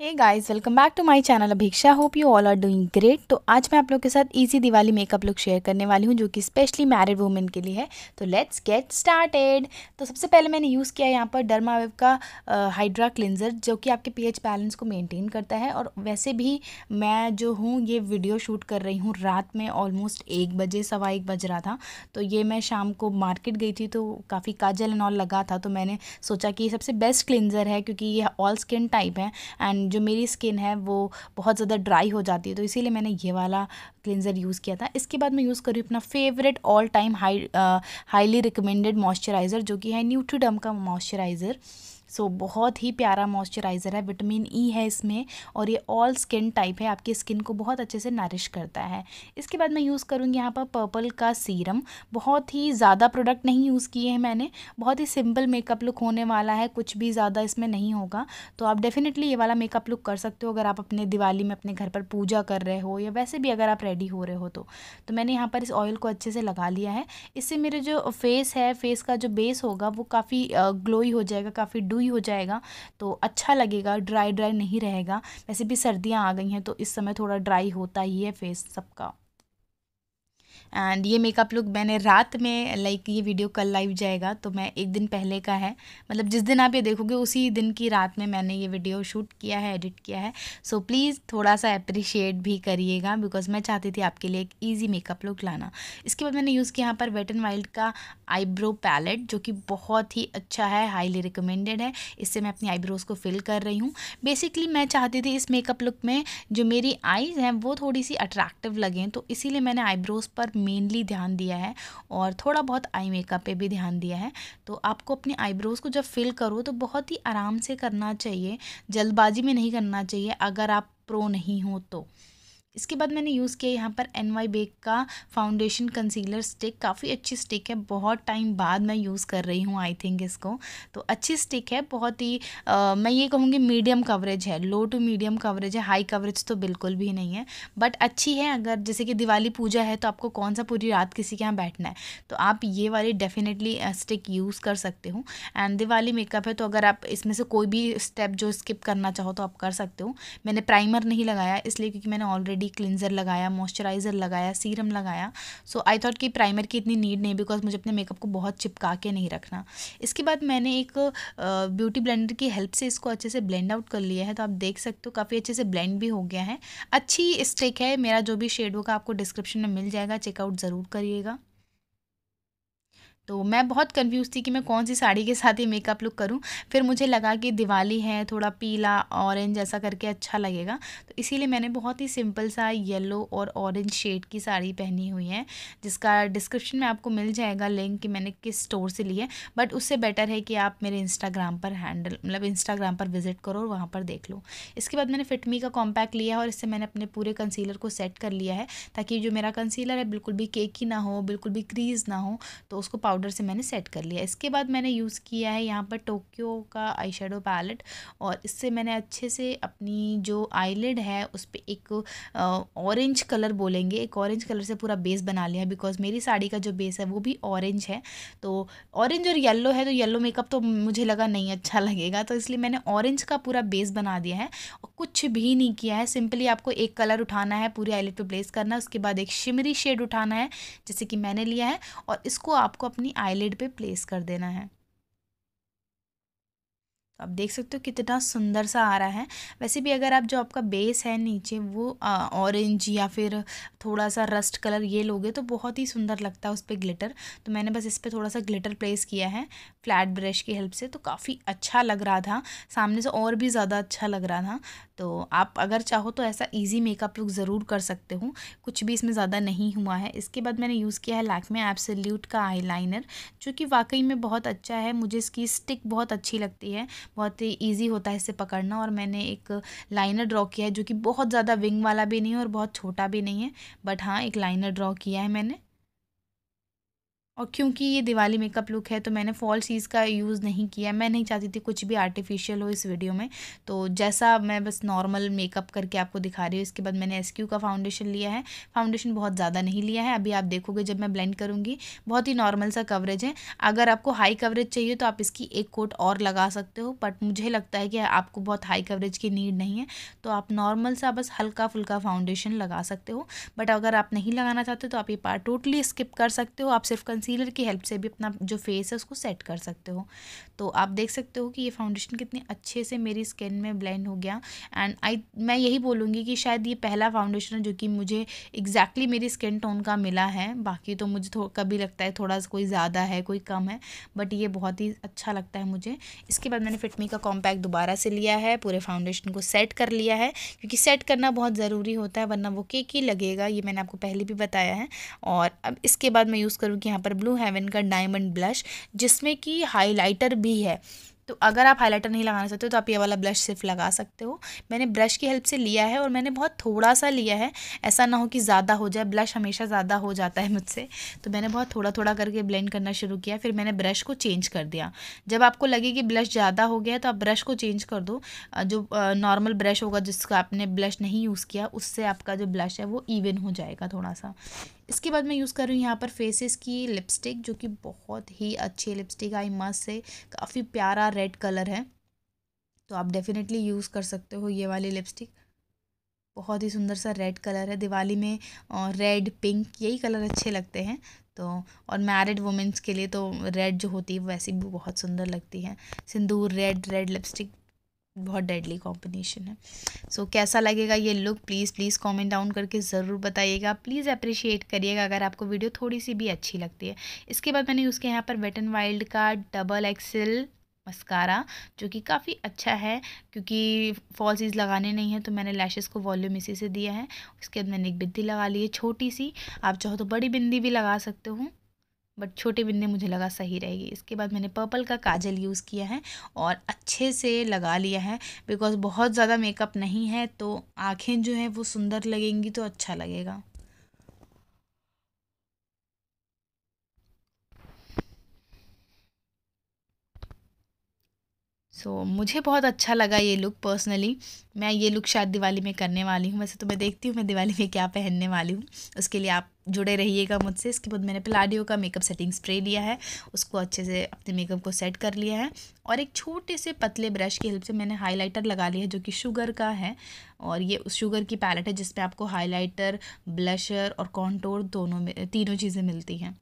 hey guys welcome back to my channel Abhiksha hope you all are doing great तो आज मैं आप लोग के साथ easy Diwali makeup look share करने वाली हूँ जो कि स्पेशली मैरिड वुमेन के लिए है तो लेट्स गेट स्टार्टेड तो सबसे पहले मैंने यूज़ किया यहाँ पर डर्मा वेव का हाइड्रा क्लिनजर जो कि आपके पी बैलेंस को मेनटेन करता है और वैसे भी मैं जो हूँ ये वीडियो शूट कर रही हूँ रात में ऑलमोस्ट एक बजे सवा एक बज रहा था तो ये मैं शाम को मार्केट गई थी तो काफ़ी काजल एंड ऑल लगा था तो मैंने सोचा कि ये सबसे बेस्ट क्लिनजर है क्योंकि ये ऑल स्किन टाइप है एंड जो मेरी स्किन है वो बहुत ज़्यादा ड्राई हो जाती है तो इसीलिए मैंने ये वाला क्लिनज़र यूज़ किया था इसके बाद मैं यूज़ करी अपना favourite all time high highly recommended moisturiser जो कि है न्यूट्रीडम का मॉइस्चराइज़र सो so, बहुत ही प्यारा मॉइस्चराइज़र है विटामिन ई e है इसमें और ये ऑल स्किन टाइप है आपकी स्किन को बहुत अच्छे से नरिश करता है इसके बाद मैं यूज़ करूँगी यहाँ पर पर्पल का सीरम बहुत ही ज़्यादा प्रोडक्ट नहीं यूज़ किए हैं मैंने बहुत ही सिंपल मेकअप लुक होने वाला है कुछ भी ज़्यादा इसमें नहीं होगा तो आप डेफिनेटली ये वाला मेकअप लुक कर सकते हो अगर आप अपने दिवाली में अपने घर पर पूजा कर रहे हो या वैसे भी अगर आप रेडी हो रहे हो तो तो मैंने यहाँ पर इस ऑयल को अच्छे से लगा लिया है इससे मेरे जो फेस है फेस का जो बेस होगा वो काफ़ी ग्लोई हो जाएगा काफ़ी डू भी हो जाएगा तो अच्छा लगेगा ड्राई ड्राई नहीं रहेगा वैसे भी सर्दियाँ आ गई हैं तो इस समय थोड़ा ड्राई होता ही है फेस सबका एंड ये मेकअप लुक मैंने रात में लाइक ये वीडियो कल लाइव जाएगा तो मैं एक दिन पहले का है मतलब जिस दिन आप ये देखोगे उसी दिन की रात में मैंने ये वीडियो शूट किया है एडिट किया है सो so, प्लीज़ थोड़ा सा अप्रिशिएट भी करिएगा बिकॉज मैं चाहती थी आपके लिए एक ईजी मेकअप लुक लाना इसके बाद मैंने यूज़ किया यहाँ पर वेट एंड वाइल्ड का आईब्रो पैलेट जो कि बहुत ही अच्छा है हाईली रिकमेंडेड है इससे मैं अपनी आईब्रोज़ को फिल कर रही हूँ बेसिकली मैं चाहती थी इस मेकअप लुक में जो मेरी आईज़ हैं वो थोड़ी सी अट्रैक्टिव लगें तो इसीलिए मैंने आईब्रोज़ पर मेनली ध्यान दिया है और थोड़ा बहुत आई मेकअप पे भी ध्यान दिया है तो आपको अपने आईब्रोज़ को जब फिल करो तो बहुत ही आराम से करना चाहिए जल्दबाजी में नहीं करना चाहिए अगर आप प्रो नहीं हो तो इसके बाद मैंने यूज़ किया यहाँ पर एन वाई बेक का फाउंडेशन कंसीलर स्टिक काफ़ी अच्छी स्टिक है बहुत टाइम बाद मैं यूज़ कर रही हूँ आई थिंक इसको तो अच्छी स्टिक है बहुत ही आ, मैं ये कहूँगी मीडियम कवरेज है लो टू मीडियम कवरेज है हाई कवरेज तो बिल्कुल भी नहीं है बट अच्छी है अगर जैसे कि दिवाली पूजा है तो आपको कौन सा पूरी रात किसी के यहाँ बैठना है तो आप ये वाली डेफिनेटली स्टिक यूज़ कर सकते हो एंड दिवाली मेकअप है तो अगर आप इसमें से कोई भी स्टेप जो स्किप करना चाहो तो आप कर सकते हो मैंने प्राइमर नहीं लगाया इसलिए क्योंकि मैंने ऑलरेडी बॉडी क्लिनजर लगाया मॉइस्चराइज़र लगाया सीरम लगाया सो आई थॉट कि प्राइमर की इतनी नीड नहीं बिकॉज मुझे अपने मेकअप को बहुत चिपका के नहीं रखना इसके बाद मैंने एक ब्यूटी ब्लेंडर की हेल्प से इसको अच्छे से ब्लेंड आउट कर लिया है तो आप देख सकते हो काफ़ी अच्छे से ब्लेंड भी हो गया है अच्छी स्टेक है मेरा जो भी शेड होगा आपको डिस्क्रिप्शन में मिल जाएगा चेकआउट ज़रूर करिएगा तो मैं बहुत कंफ्यूज थी कि मैं कौन सी साड़ी के साथ ये मेकअप लुक करूं फिर मुझे लगा कि दिवाली है थोड़ा पीला ऑरेंज ऐसा करके अच्छा लगेगा तो इसीलिए मैंने बहुत ही सिंपल सा येलो और ऑरेंज शेड की साड़ी पहनी हुई है जिसका डिस्क्रिप्शन में आपको मिल जाएगा लिंक कि मैंने किस स्टोर से ली है बट उससे बेटर है कि आप मेरे इंस्टाग्राम पर हैंडल मतलब इंस्टाग्राम पर विजिट करो और वहाँ पर देख लो इसके बाद मैंने फिटमी का कॉम्पैक्ट लिया और इससे मैंने अपने पूरे कंसीलर को सेट कर लिया है ताकि जो मेरा कंसीलर है बिल्कुल भी केक ना हो बिल्कुल भी क्रीज ना हो तो उसको पाउडर पाउडर से मैंने सेट कर लिया इसके बाद मैंने यूज़ किया है यहाँ पर टोक्यो का आई शेडो पैलेट और इससे मैंने अच्छे से अपनी जो आईलिड है उस पर एक ऑरेंज कलर बोलेंगे एक ऑरेंज कलर से पूरा बेस बना लिया बिकॉज मेरी साड़ी का जो बेस है वो भी ऑरेंज है तो ऑरेंज और येल्लो है तो येल्लो मेकअप तो मुझे लगा नहीं अच्छा लगेगा तो इसलिए मैंने ऑरेंज का पूरा बेस बना दिया है और कुछ भी नहीं किया है सिंपली आपको एक कलर उठाना है पूरी आईलेट पर प्लेस करना है उसके बाद एक शिमरी शेड उठाना है जैसे कि मैंने लिया है और इसको आपको अपनी अपनी आईलिड पे प्लेस कर देना है तो आप देख सकते हो कितना सुंदर सा आ रहा है वैसे भी अगर आप जो आपका बेस है नीचे वो ऑरेंज या फिर थोड़ा सा रस्ट कलर ये लोगे तो बहुत ही सुंदर लगता है उस पर ग्लिटर तो मैंने बस इस पर थोड़ा सा ग्लिटर प्लेस किया है फ्लैट ब्रश की हेल्प से तो काफ़ी अच्छा लग रहा था सामने से और भी ज़्यादा अच्छा लग रहा था तो आप अगर चाहो तो ऐसा इजी मेकअप लुक ज़रूर कर सकते हो कुछ भी इसमें ज़्यादा नहीं हुआ है इसके बाद मैंने यूज़ किया है लैकमे एब्सोल्यूट का आईलाइनर जो कि वाकई में बहुत अच्छा है मुझे इसकी स्टिक बहुत अच्छी लगती है बहुत ही ईजी होता है इसे पकड़ना और मैंने एक लाइनर ड्रॉ किया है जो कि बहुत ज़्यादा विंग वाला भी नहीं है और बहुत छोटा भी नहीं है बट हाँ एक लाइनर ड्रॉ किया है मैंने और क्योंकि ये दिवाली मेकअप लुक है तो मैंने फॉल चीज़ का यूज़ नहीं किया मैं नहीं चाहती थी कुछ भी आर्टिफिशियल हो इस वीडियो में तो जैसा मैं बस नॉर्मल मेकअप करके आपको दिखा रही हूँ इसके बाद मैंने एस का फाउंडेशन लिया है फाउंडेशन बहुत ज़्यादा नहीं लिया है अभी आप देखोगे जब मैं ब्लेंड करूँगी बहुत ही नॉर्मल सा कवरेज है अगर आपको हाई कवरेज चाहिए तो आप इसकी एक कोट और लगा सकते हो बट मुझे लगता है कि आपको बहुत हाई कवरेज की नीड नहीं है तो आप नॉर्मल सा बस हल्का फुल्का फाउंडेशन लगा सकते हो बट अगर आप नहीं लगाना चाहते तो आप ये पार्ट टोटली स्किप कर सकते हो आप सिर्फ कंसीलर की हेल्प से भी अपना जो फेस है उसको सेट कर सकते हो तो आप देख सकते हो कि ये फाउंडेशन कितने अच्छे से मेरी स्किन में ब्लेंड हो गया एंड आई मैं यही बोलूँगी कि शायद ये पहला फाउंडेशन है जो कि मुझे एग्जैक्टली exactly मेरी स्किन टोन का मिला है बाकी तो मुझे कभी लगता है थोड़ा सा कोई ज़्यादा है कोई कम है बट ये बहुत ही अच्छा लगता है मुझे इसके बाद मैंने फिटमी का कॉम्पैक्ट दोबारा से लिया है पूरे फाउंडेशन को सेट कर लिया है क्योंकि सेट करना बहुत ज़रूरी होता है वरना वो केक ही लगेगा ये मैंने आपको पहले भी बताया है और अब इसके बाद मैं यूज़ करूँगी यहाँ पर ब्लू हेवन का डायमंड ब्लश जिसमें कि हाइलाइटर भी है तो अगर आप हाइलाइटर नहीं लगाना चाहते हो तो आप ये वाला ब्लश सिर्फ लगा सकते हो मैंने ब्रश की हेल्प से लिया है और मैंने बहुत थोड़ा सा लिया है ऐसा ना हो कि ज़्यादा हो जाए ब्लश हमेशा ज़्यादा हो जाता है मुझसे तो मैंने बहुत थोड़ा थोड़ा करके ब्लेंड करना शुरू किया फिर मैंने ब्रश को चेंज कर दिया जब आपको लगे कि ब्लश ज़्यादा हो गया है तो आप ब्रश को चेंज कर दो जो नॉर्मल ब्रश होगा जिसका आपने ब्लश नहीं यूज़ किया उससे आपका जो ब्लश है वो इवन हो जाएगा थोड़ा सा इसके बाद मैं यूज़ कर रही हूँ यहाँ पर फेसेस की लिपस्टिक जो कि बहुत ही अच्छी लिपस्टिक आई मस्त से काफ़ी प्यारा रेड कलर है तो आप डेफिनेटली यूज़ कर सकते हो ये वाली लिपस्टिक बहुत ही सुंदर सा रेड कलर है दिवाली में रेड पिंक यही कलर अच्छे लगते हैं तो और मैरिड वुमेंस के लिए तो रेड जो होती है वैसी भी बहुत सुंदर लगती है सिंदूर रेड रेड लिपस्टिक बहुत डेडली कॉम्बिनेशन है सो so, कैसा लगेगा ये look please please comment down करके ज़रूर बताइएगा प्लीज़ अप्रिशिएट करिएगा अगर आपको वीडियो थोड़ी सी भी अच्छी लगती है इसके बाद मैंने उसके यहाँ पर वेट एंड वाइल्ड का डबल एक्सेल मस्कारा जो कि काफ़ी अच्छा है क्योंकि फॉल लगाने नहीं है तो मैंने लैशेस को वॉल्यूम इसी से दिया है उसके बाद मैंने एक बिंदी लगा ली है छोटी सी आप चाहो तो बड़ी बिंदी भी लगा सकते हो बट छोटे बिंदे मुझे लगा सही रहेगी इसके बाद मैंने पर्पल का काजल यूज़ किया है और अच्छे से लगा लिया है बिकॉज़ बहुत ज़्यादा मेकअप नहीं है तो आँखें जो हैं वो सुंदर लगेंगी तो अच्छा लगेगा सो so, मुझे बहुत अच्छा लगा ये लुक पर्सनली मैं ये लुक शायद दिवाली में करने वाली हूँ वैसे तो मैं देखती हूँ मैं दिवाली में क्या पहनने वाली हूँ उसके लिए आप जुड़े रहिएगा मुझसे इसके बाद मैंने प्लाडियो का मेकअप सेटिंग स्प्रे लिया है उसको अच्छे से अपने मेकअप को सेट कर लिया है और एक छोटे से पतले ब्रश की हेल्प से मैंने हाईलाइटर लगा लिया है जो कि शुगर का है और ये उस शुगर की पैलेट है जिसमें आपको हाईलाइटर ब्लशर और कॉन्टोर दोनों में तीनों चीज़ें मिलती हैं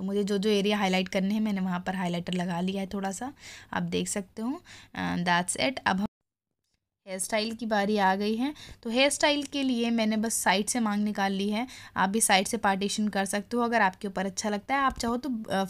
तो मुझे जो जो एरिया हाईलाइट करने हैं मैंने वहाँ पर हाईलाइटर लगा लिया है थोड़ा सा आप देख सकते हो दैट्स uh, एट अब हम हेयर स्टाइल की बारी आ गई है तो हेयर स्टाइल के लिए मैंने बस साइड से मांग निकाल ली है आप भी साइड से पार्टीशन कर सकते हो अगर आपके ऊपर अच्छा लगता है आप चाहो तो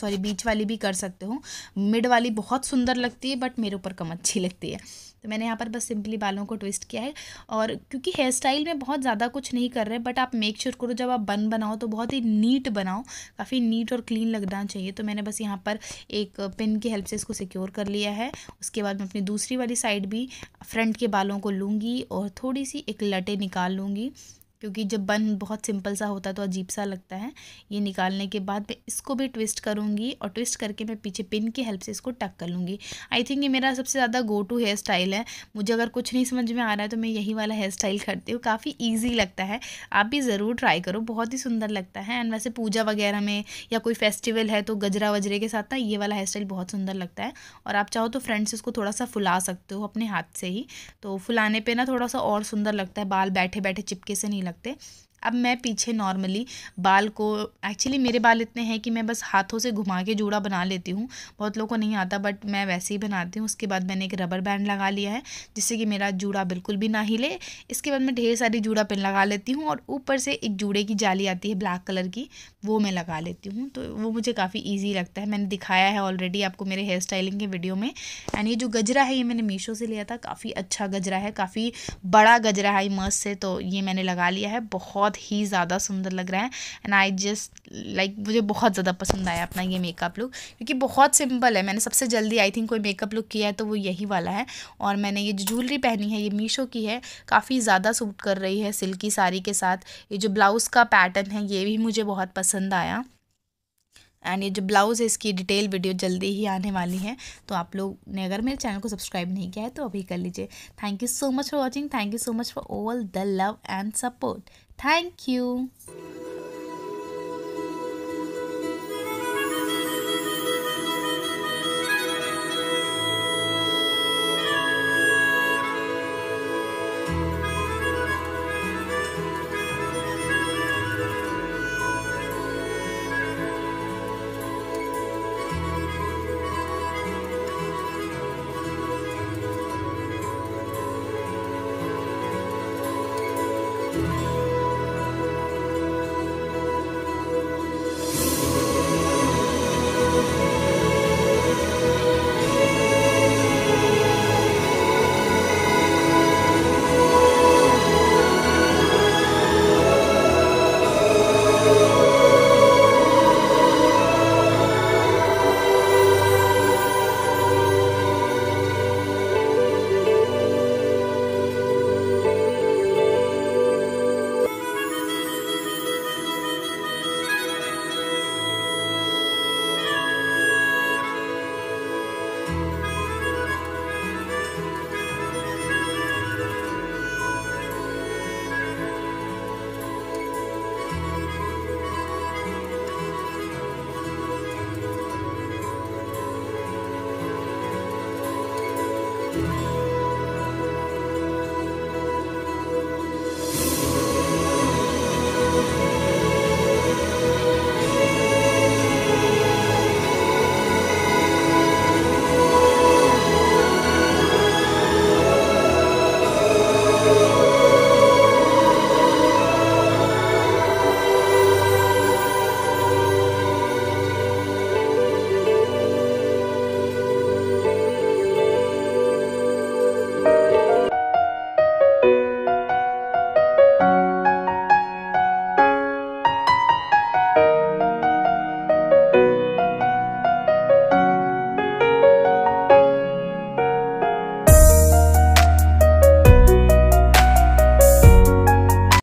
सॉरी बीच वाली भी कर सकते हो मिड वाली बहुत सुंदर लगती है बट मेरे ऊपर कम अच्छी लगती है तो मैंने यहाँ पर बस सिंपली बालों को ट्विस्ट किया है और क्योंकि हेयर स्टाइल में बहुत ज़्यादा कुछ नहीं कर रहे बट आप मेक श्योर करो जब आप बन बनाओ तो बहुत ही नीट बनाओ काफ़ी नीट और क्लीन लगना चाहिए तो मैंने बस यहाँ पर एक पिन की हेल्प से इसको सिक्योर कर लिया है उसके बाद मैं अपनी दूसरी वाली साइड भी फ्रंट के बालों को लूँगी और थोड़ी सी एक लटे निकाल लूँगी क्योंकि जब बन बहुत सिंपल सा होता है तो अजीब सा लगता है ये निकालने के बाद मैं इसको भी ट्विस्ट करूँगी और ट्विस्ट करके मैं पीछे पिन की हेल्प से इसको टक कर लूँगी आई थिंक ये मेरा सबसे ज़्यादा गो टू हेयर स्टाइल है मुझे अगर कुछ नहीं समझ में आ रहा है तो मैं यही वाला हेयर स्टाइल करती हूँ काफ़ी ईजी लगता है आप भी ज़रूर ट्राई करो बहुत ही सुंदर लगता है एंड वैसे पूजा वगैरह में या कोई फेस्टिवल है तो गजरा वजरे के साथ ना ये वाला हेयर स्टाइल बहुत सुंदर लगता है और आप चाहो तो फ्रेंड्स इसको थोड़ा सा फुला सकते हो अपने हाथ से ही तो फुलाने पर ना थोड़ा सा और सुंदर लगता है बाल बैठे बैठे चिपके से नहीं लगते अब मैं पीछे नॉर्मली बाल को एक्चुअली मेरे बाल इतने हैं कि मैं बस हाथों से घुमा के जूड़ा बना लेती हूँ बहुत लोगों को नहीं आता बट मैं वैसे ही बनाती हूँ उसके बाद मैंने एक रबर बैंड लगा लिया है जिससे कि मेरा जूड़ा बिल्कुल भी ना हिले इसके बाद मैं ढेर सारी जूड़ा पिन लगा लेती हूँ और ऊपर से एक जूड़े की जाली आती है ब्लैक कलर की वो मैं लगा लेती हूँ तो वो मुझे काफ़ी ईजी लगता है मैंने दिखाया है ऑलरेडी आपको मेरे हेयर स्टाइलिंग के वीडियो में एंड ये जो गजरा है ये मैंने मीशो से लिया था काफ़ी अच्छा गजरा है काफ़ी बड़ा गजरा है मस्त से तो ये मैंने लगा लिया है बहुत बहुत ही ज़्यादा सुंदर लग रहा है एंड आई जस्ट लाइक मुझे बहुत ज़्यादा पसंद आया अपना ये मेकअप लुक क्योंकि बहुत सिंपल है मैंने सबसे जल्दी आई थिंक कोई मेकअप लुक किया है तो वो यही वाला है और मैंने ये जो ज्वेलरी पहनी है ये मीशो की है काफ़ी ज़्यादा सूट कर रही है सिल्की साड़ी के साथ ये जो ब्लाउज़ का पैटर्न है ये भी मुझे बहुत पसंद आया एंड ये जो ब्लाउज़ है इसकी डिटेल वीडियो जल्दी ही आने वाली है तो आप लोग ने अगर मेरे चैनल को सब्सक्राइब नहीं किया है तो अभी कर लीजिए thank you so much for watching thank you so much for all the love and support thank you